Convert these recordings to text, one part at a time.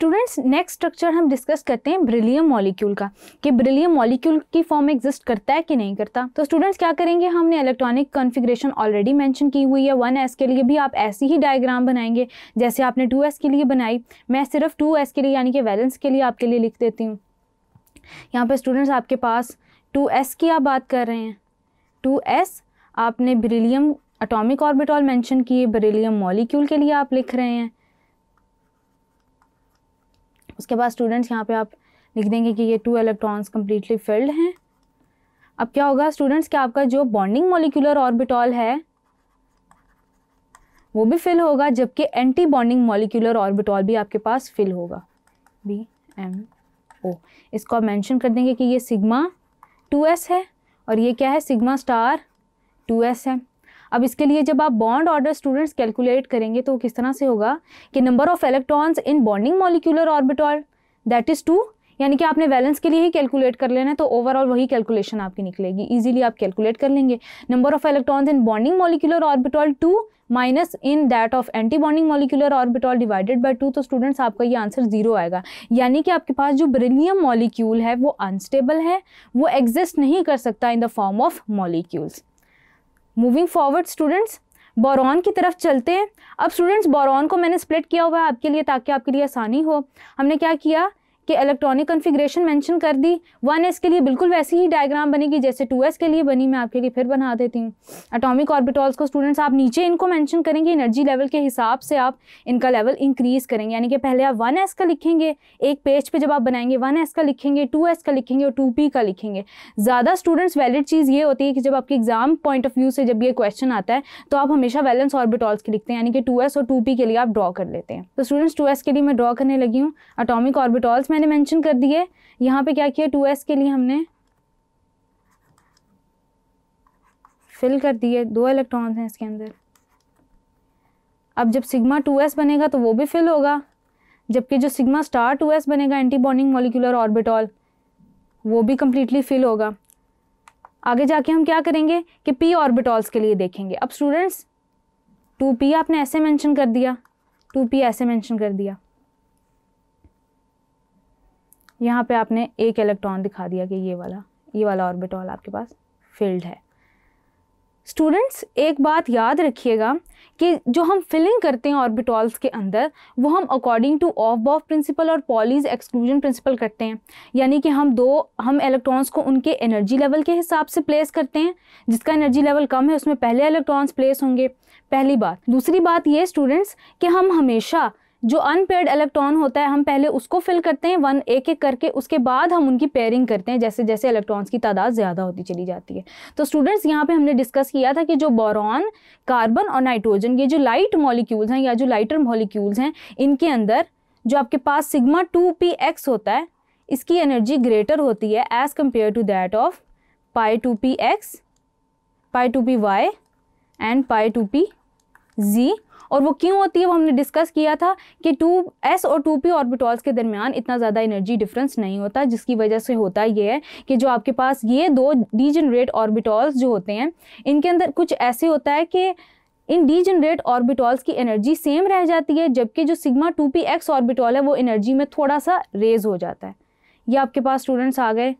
students next structure हम discuss करते हैं ब्रिलियम मॉलिक्यूल का कि ब्रिलियम मॉलिक्यूल की फॉर्म एग्जिस्ट करता है कि नहीं करता तो स्टूडेंट्स क्या करेंगे हमने इलेक्ट्रॉनिक कॉन्फिग्रेशन ऑलरेडी मेंशन की हुई है वन एस के लिए भी आप ऐसी ही डायग्राम बनाएंगे जैसे आपने टू एस के लिए बनाई मैं सिर्फ टू एस के लिए यानी कि वैलेंस के लिए आपके लिए लिख देती हूँ यहाँ पर स्टूडेंट्स आपके पास टू एस की आप बात कर रहे हैं टू एस आपने ब्रिलियम अटोमिक ऑर्बिटॉल मैंशन किए ब्रिलियम मॉलिक्यूल के लिए आप लिख रहे हैं उसके बाद स्टूडेंट्स यहाँ पे आप लिख देंगे कि ये टू इलेक्ट्रॉन्स कम्प्लीटली फिल्ड हैं अब क्या होगा स्टूडेंट्स कि आपका जो बॉन्डिंग मोलिकुलर ऑर्बिटॉल है वो भी फिल होगा जबकि एंटी बॉन्डिंग मोलिकुलर ऑर्बिटॉल भी आपके पास फिल होगा बी एम ओ इसको आप मैंशन कर देंगे कि ये सिग्मा टू एस है और ये क्या है सिग्मा स्टार टू एस है अब इसके लिए जब आप बॉन्ड ऑर्डर स्टूडेंट्स कैलकुलेट करेंगे तो किस तरह से होगा कि number of electrons in bonding molecular orbital that is two यानी कि आपने वैलेंस के लिए ही कैलकुलेट कर लेना है तो ओवरऑल वही कैलकुलेशन आपकी निकलेगी इजीली आप कैलकुलेट कर लेंगे number of electrons in bonding molecular orbital two minus in that of anti bonding molecular orbital divided by two तो स्टूडेंट्स आपका ये आंसर जीरो आएगा यानी कि आपके पास जो ब्रिलियम मॉलिक्यूल है वो अनस्टेबल है वो एग्जिस्ट नहीं कर सकता in the form of molecules moving forward students boron की तरफ चलते हैं अब स्टूडेंट्स बोरॉन को मैंने स्प्लिट किया हुआ है आपके लिए ताकि आपके लिए आसानी हो हमने क्या किया कि इलेक्ट्रॉनिक कन्फिग्रेशन मैंशन कर दी एस के लिए बिल्कुल वैसी ही डायग्राम बनेगी जैसे एस के लिए बनी मैं आपके लिए फिर बना देती हूँ अटोमिक ऑर्बिटॉल्स को स्टूडेंट्स आप नीचे इनको मैंशन करेंगे एनर्जी लेवल के हिसाब से आप इनका लेवल इंक्रीज़ करेंगे यानी कि पहले आप वन का लिखेंगे एक पेज पर पे जब आप बनाएंगे वन का लिखेंगे टू का लिखेंगे और टू का लिखेंगे ज़्यादा स्टूडेंट्स वैलिड चीज़ ये होती है कि जब आपके एग्ज़ाम पॉइंट ऑफ व्यू से जब ये क्वेश्चन आता है तो आप हमेशा वैलेंस ऑर्बिटॉल्स के लिखते हैं यानी कि टू और टू के लिए आप ड्रॉ कर लेते हैं तो स्टूडेंट्स टू के लिए मैं ड्रॉ करने लगी हूँ अटोमिक ऑर्बिटॉल्स में मैंने मेंशन कर दिए यहाँ पे क्या किया टू एस के लिए हमने फिल कर दिए दो इलेक्ट्रॉन्स हैं इसके अंदर अब जब सिग्मा टू एस बनेगा तो वो भी फिल होगा जबकि जो सिग्मा स्टार टू एस बनेगा एंटी बॉन्डिंग ऑर्बिटॉल वो भी कम्प्लीटली फिल होगा आगे जाके हम क्या करेंगे कि पी ऑर्बिटॉल्स के लिए देखेंगे अब स्टूडेंट्स टू पी आपने ऐसे मेंशन कर दिया टू पी ऐसे मेंशन कर दिया यहाँ पे आपने एक इलेक्ट्रॉन दिखा दिया कि ये वाला ये वाला ऑर्बिटॉल आपके पास फिल्ड है स्टूडेंट्स एक बात याद रखिएगा कि जो हम फिलिंग करते हैं ऑर्बिटॉल्स के अंदर वो हम according to Aufbau principle और पॉलीज एक्सक्लूजन प्रिंसिपल करते हैं यानी कि हम दो हम इलेक्ट्रॉन्स को उनके एनर्जी लेवल के हिसाब से प्लेस करते हैं जिसका एनर्जी लेवल कम है उसमें पहले इलेक्ट्रॉन्स प्लेस होंगे पहली बात दूसरी बात ये स्टूडेंट्स कि हम हमेशा जो अनपेयर्ड इलेक्ट्रॉन होता है हम पहले उसको फिल करते हैं वन एक एक करके उसके बाद हम उनकी पेयरिंग करते हैं जैसे जैसे इलेक्ट्रॉन्स की तादाद ज़्यादा होती चली जाती है तो स्टूडेंट्स यहाँ पे हमने डिस्कस किया था कि जो बोरॉन कार्बन और नाइट्रोजन ये जो लाइट मॉलिक्यूल्स हैं या जो लाइटर मॉलिक्यूल्स हैं इनके अंदर जो आपके पास सिग्मा टू पी एक्स होता है इसकी एनर्जी ग्रेटर होती है as compare to that of pi two P X pi two P Y and pi two P Z और वो क्यों होती है वो हमने डिस्कस किया था कि टू एस और टू पी ऑर्बिटॉल्स के दरमियान इतना ज़्यादा एनर्जी डिफरेंस नहीं होता जिसकी वजह से होता ये है कि जो आपके पास ये दो डी जनरेट ऑर्बिटॉल्स जो होते हैं इनके अंदर कुछ ऐसे होता है कि इन डी जनरेट ऑर्बिटॉल्स की एनर्जी सेम रह जाती है जबकि जो sigma two P X orbital है वो एनर्जी में थोड़ा सा रेज हो जाता है ये आपके पास स्टूडेंट्स आ गए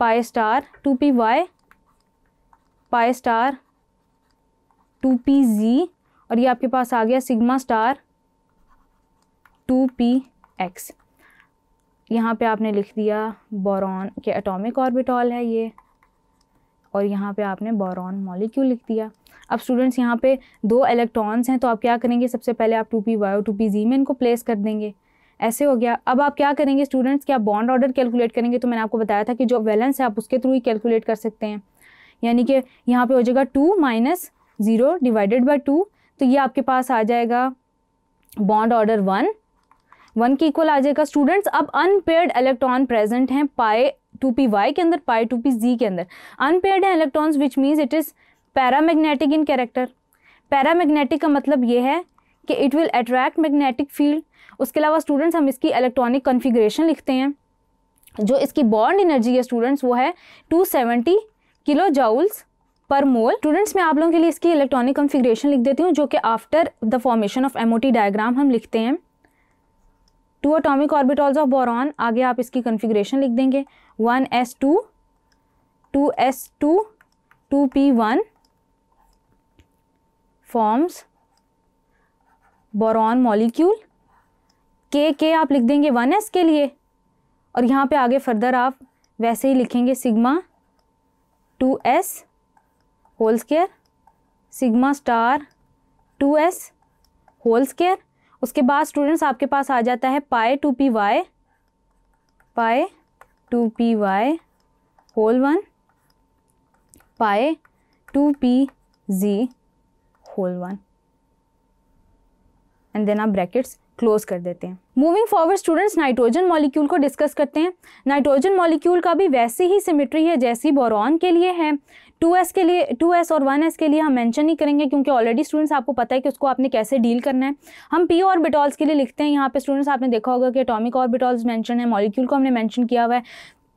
pi star two P Y pi star two P Z और ये आपके पास आ गया sigma star two P X यहाँ पे आपने लिख दिया बोरॉन के एटॉमिक ऑर्बिटॉल है ये और यहाँ पे आपने बोरॉन मॉलिक्यूल लिख दिया अब स्टूडेंट्स यहाँ पे दो इलेक्ट्रॉन्स हैं तो आप क्या करेंगे सबसे पहले आप two P Y two P Z में इनको प्लेस कर देंगे ऐसे हो गया अब आप क्या करेंगे स्टूडेंट्स क्या बॉन्ड ऑर्डर कैलकुलेट करेंगे तो मैंने आपको बताया था कि जो वैलेंस है आप उसके थ्रू ही कैलकुलेट कर सकते हैं यानी कि यहाँ पे हो जाएगा two minus zero divided by two तो ये आपके पास आ जाएगा बॉन्ड ऑर्डर वन वन की इक्वल आ जाएगा स्टूडेंट्स अब अनपेयर्ड इलेक्ट्रॉन प्रेजेंट हैं पाए टू पी वाई के अंदर पाए टू पी जी के अंदर अनपेयर्ड हैं electrons which means it is paramagnetic in character paramagnetic का मतलब ये है कि it will attract magnetic field उसके अलावा स्टूडेंट्स हम इसकी इलेक्ट्रॉनिक कन्फिग्रेशन लिखते हैं जो इसकी बॉन्ड एनर्जी है स्टूडेंट्स वो है 270 किलो जाउल्स पर मोल स्टूडेंट्स मैं आप लोगों के लिए इसकी इलेक्ट्रॉनिक कॉन्फ़िगरेशन लिख देती हूँ जो कि after the formation of MOT diagram हम लिखते हैं two atomic orbitals of boron आगे आप इसकी कॉन्फ़िगरेशन लिख देंगे one S two two S two two P one forms boron molecule के के आप लिख देंगे वन एस के लिए और यहाँ पे आगे फर्दर आप वैसे ही लिखेंगे sigma two S whole square sigma star two S whole square उसके बाद स्टूडेंट्स आपके पास आ जाता है pi two P Y pi two P Y whole one pi two P G whole one and then आप ब्रैकेट्स क्लोज कर देते हैं moving forward students nitrogen molecule को डिस्कस करते हैं नाइट्रोजन मॉलिक्यूल का भी वैसी ही सिमेट्री है जैसी बोरॉन के लिए है 2s के लिए 2s और 1s के लिए हम मेंशन नहीं करेंगे क्योंकि ऑलरेडी स्टूडेंट्स आपको पता है कि उसको आपने कैसे डील करना है हम पी बिटॉल्स के लिए लिखते हैं यहाँ पे स्टूडेंट्स आपने देखा होगा कि एटॉमिक बिटॉल्स मैंशन है मॉलिक्यूल को हमने मैंशन किया हुआ है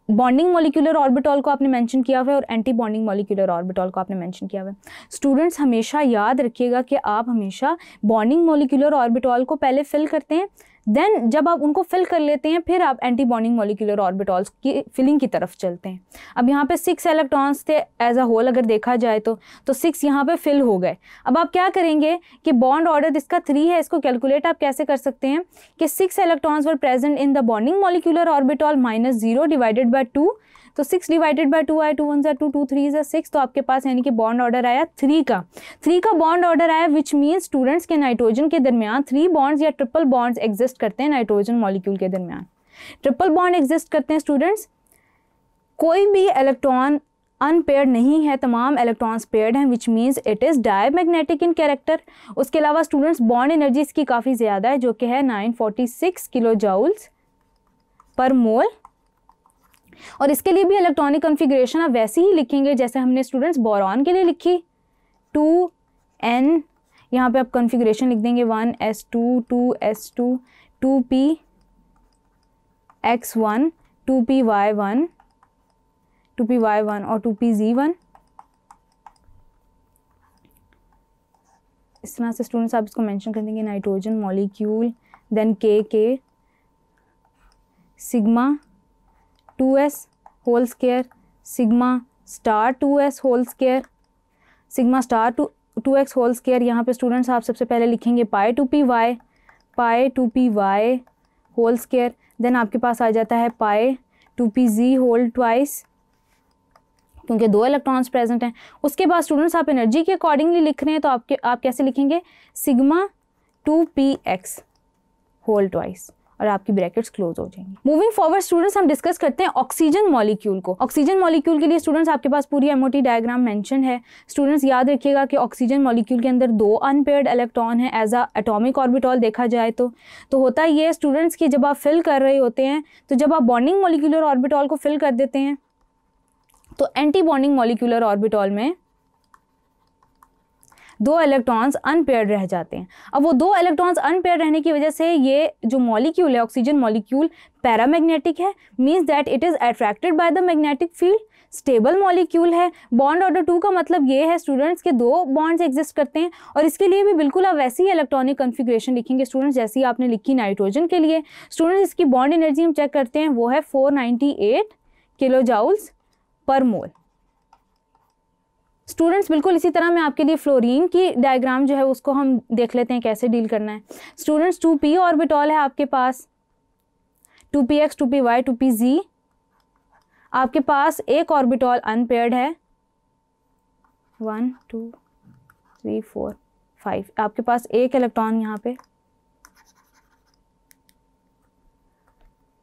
बॉन्डिंग मोलिकुलर ऑर्बिटॉल को आपने मेंशन किया हुआ है और एंटी बॉन्डिंग मोलिकुलर ऑर्बिटॉल को आपने मेंशन किया हुआ है स्टूडेंट्स हमेशा याद रखिएगा कि आप हमेशा बॉन्डिंग मोलिकुलर ऑर्बिटॉल को पहले फिल करते हैं देन जब आप उनको फिल कर लेते हैं फिर आप एंटी बॉन्डिंग मोलिकुलर ऑर्बिटॉल्स की फिलिंग की तरफ चलते हैं अब यहाँ पे सिक्स इलेक्ट्रॉन्स थे एज अ होल अगर देखा जाए तो तो सिक्स यहाँ पे फिल हो गए अब आप क्या करेंगे कि बॉन्ड ऑर्डर इसका थ्री है इसको कैलकुलेट आप कैसे कर सकते हैं कि six electrons were present in the bonding molecular orbital minus zero divided by two तो सिक्स डिवाइडेड बाई टू आई टू वन जै टू टू थ्री जै सिक्स तो आपके पास यानी कि बॉन्ड ऑर्डर आया थ्री का थ्री का बॉन्ड ऑर्डर आया विच मीन स्टूडेंट्स के नाइट्रोजन के दरमियान थ्री बॉन्ड्स या ट्रिपल बॉन्ड्स एग्जिस्ट करते हैं नाइट्रोजन मॉलिक्यूल के दरमियान ट्रिपल बॉन्ड एग्जिस्ट करते हैं स्टूडेंट्स कोई भी इलेक्ट्रॉन अनपेयर्ड नहीं है तमाम इलेक्ट्रॉन्स पेयर्ड हैं which means it is magnetic in character उसके अलावा स्टूडेंट्स बॉन्ड एनर्जी इसकी काफ़ी ज़्यादा है जो कि है 946 किलो जाउल्स पर मोल और इसके लिए भी इलेक्ट्रॉनिक कॉन्फ़िगरेशन आप वैसे ही लिखेंगे जैसे हमने स्टूडेंट्स बोरॉन के लिए लिखी टू एन यहाँ पे आप कॉन्फ़िगरेशन लिख देंगे one S two two S two two P x one two P y one two P y one और टू पी जी वन इस तरह से स्टूडेंट्स आप इसको मेंशन कर देंगे नाइट्रोजन मॉलिक्यूल देन के के sigma two S whole square sigma star two S whole square sigma star two two x whole square यहाँ पे स्टूडेंट्स आप सबसे पहले लिखेंगे pi two P Y pi two P Y whole square then आपके पास आ जाता है pi two P G whole twice क्योंकि दो इलेक्ट्रॉन्स प्रेजेंट हैं उसके बाद स्टूडेंट्स आप एनर्जी के अकॉर्डिंगली लिख रहे हैं तो आपके आप कैसे लिखेंगे sigma two P x whole twice और आपकी ब्रैकेट्स क्लोज हो जाएंगी मूविंग फॉरवर्ड स्टूडेंट्स हम डिस्कस करते हैं ऑक्सीजन मॉलिक्यूल को ऑक्सीजन मॉलिक्यूल के लिए स्टूडेंट्स आपके पास पूरी एमओटी डायग्राम मेंशन है स्टूडेंट्स याद रखिएगा कि ऑक्सीजन मॉलिक्यूल के अंदर दो अनपेयर्ड इलेक्ट्रॉन है एज अ एटॉमिक ऑर्बिटॉल देखा जाए तो तो होता ये स्टूडेंट्स की जब आप फिल कर रहे होते हैं तो जब आप बॉन्डिंग मॉलिक्यूलर ऑर्बिटॉल को फिल कर देते हैं तो एंटी बॉन्डिंग मॉलिक्यूलर ऑर्बिटॉल में दो इलेक्ट्रॉन्स अनपेयर रह जाते हैं अब वो दो इलेक्ट्रॉन्स अनपेयर रहने की वजह से ये जो मॉलिक्यूल है ऑक्सीजन मॉलिक्यूल पैरामैग्नेटिक है means that it is attracted by the magnetic field stable molecule है बॉन्ड ऑर्डर टू का मतलब ये है स्टूडेंट्स के दो बॉन्ड्स एग्जिस्ट करते हैं और इसके लिए भी बिल्कुल आप वैसी ही इलेक्ट्रॉनिक कन्फिग्रेशन लिखेंगे स्टूडेंट्स जैसी आपने लिखी नाइट्रोजन के लिए स्टूडेंट्स इसकी बॉन्ड एनर्जी हम चेक करते हैं वो है एट किलो जाउल्स पर मोल स्टूडेंट्स बिल्कुल इसी तरह मैं आपके लिए फ्लोरीन की डायग्राम जो है उसको हम देख लेते हैं कैसे डील करना है स्टूडेंट्स टू पी ऑर्बिटॉल है आपके पास two P x two P Y two P z आपके पास एक ऑर्बिटॉल अनपेयर्ड है one two three four five आपके पास एक इलेक्ट्रॉन यहाँ पे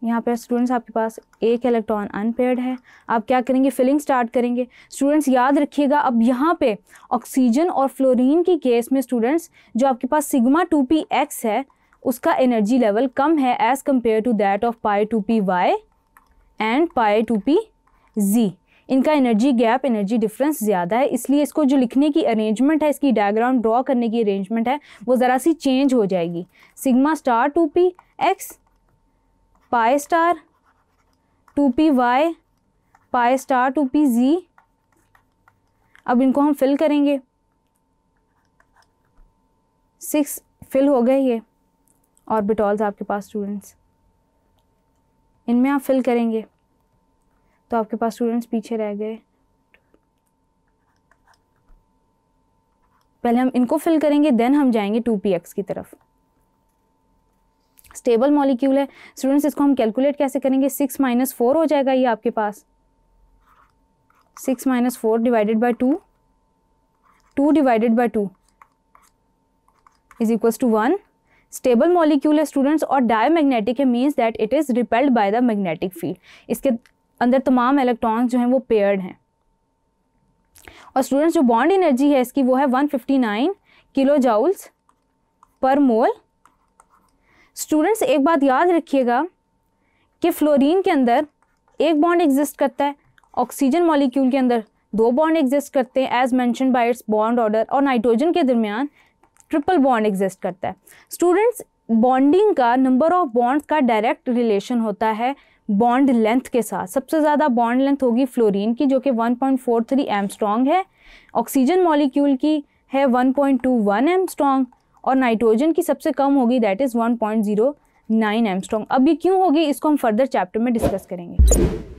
यहाँ पर स्टूडेंट्स आपके पास एक इलेक्ट्रॉन अनपेयर्ड है आप क्या करेंगे फिलिंग स्टार्ट करेंगे स्टूडेंट्स याद रखिएगा अब यहाँ पे ऑक्सीजन और फ्लोरीन की केस में स्टूडेंट्स जो आपके पास सिग्मा टू पी एक्स है उसका एनर्जी लेवल कम है as compare to that of pi two P Y and pi two P z इनका एनर्जी गैप एनर्जी डिफरेंस ज़्यादा है इसलिए इसको जो लिखने की अरेंजमेंट है इसकी डायग्राम ड्रॉ करने की अरेंजमेंट है वो ज़रा सी चेंज हो जाएगी sigma star two P x pi star two P Y pi star two P z अब इनको हम फिल करेंगे सिक्स फिल हो गए ये ऑर्बिटॉल्स आपके पास स्टूडेंट्स इनमें आप फिल करेंगे तो आपके पास स्टूडेंट्स पीछे रह गए पहले हम इनको फिल करेंगे देन हम जाएंगे टू पी एक्स की तरफ स्टेबल मॉलिक्यूल है स्टूडेंट्स इसको हम कैलकुलेट कैसे करेंगे सिक्स माइनस फोर हो जाएगा ये आपके पास six minus four divided by two two divided by two is equals to one stable molecule है स्टूडेंट्स और डायमैग्नेटिक है means that it is repelled by the magnetic field इसके अंदर तमाम इलेक्ट्रॉन्स जो हैं वो पेयर्ड हैं और स्टूडेंट्स जो बॉन्ड एनर्जी है इसकी वो है 159 किलो जाउल्स पर मोल स्टूडेंट्स एक बात याद रखिएगा कि फ्लोरीन के अंदर एक बॉन्ड एग्जिस्ट करता है ऑक्सीजन मॉलिक्यूल के अंदर दो बॉन्ड एग्जिस्ट करते हैं as mention by its bond order और नाइट्रोजन के दरमियान ट्रिपल बॉन्ड एग्जिस्ट करता है स्टूडेंट्स बॉन्डिंग का नंबर ऑफ बॉन्ड का डायरेक्ट रिलेशन होता है बॉन्ड लेंथ के साथ सबसे ज़्यादा बॉन्ड लेंथ होगी फ्लोरीन की जो कि 1.43 पॉइंट है ऑक्सीजन मॉलिक्यूल की है 1.21 पॉइंट टू और नाइट्रोजन की सबसे कम होगी दैट इज़ 1.09 पॉइंट अब ये क्यों होगी इसको हम फर्दर चैप्टर में डिस्कस करेंगे